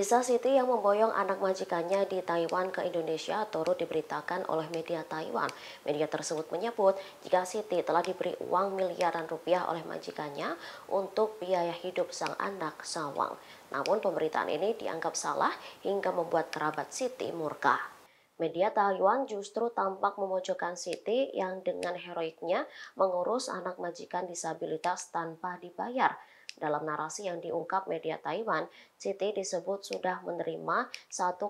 Kisah Siti yang memboyong anak majikannya di Taiwan ke Indonesia turut diberitakan oleh media Taiwan. Media tersebut menyebut jika Siti telah diberi uang miliaran rupiah oleh majikannya untuk biaya hidup sang anak Sawang. Namun pemberitaan ini dianggap salah hingga membuat kerabat Siti murka. Media Taiwan justru tampak memojokkan Siti yang dengan heroiknya mengurus anak majikan disabilitas tanpa dibayar. Dalam narasi yang diungkap media Taiwan, Siti disebut sudah menerima 1,5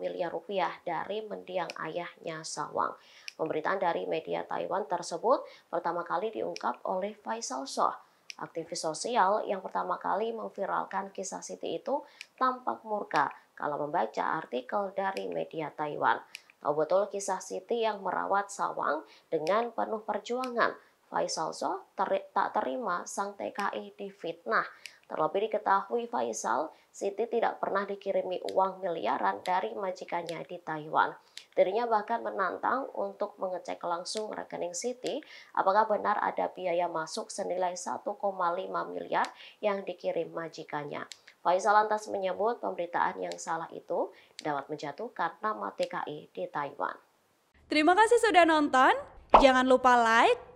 miliar rupiah dari mendiang ayahnya Sawang. Pemberitaan dari media Taiwan tersebut pertama kali diungkap oleh Faisal Soh. Aktivis sosial yang pertama kali memviralkan kisah Siti itu tampak murka kalau membaca artikel dari media Taiwan. Tahu betul kisah Siti yang merawat Sawang dengan penuh perjuangan Faisal teri tak terima sang TKI difitnah. Terlebih diketahui Faisal, Siti tidak pernah dikirimi uang miliaran dari majikannya di Taiwan. Dirinya bahkan menantang untuk mengecek langsung rekening Siti apakah benar ada biaya masuk senilai 1,5 miliar yang dikirim majikannya. Faisal lantas menyebut pemberitaan yang salah itu dapat menjatuhkan nama TKI di Taiwan. Terima kasih sudah nonton. Jangan lupa like,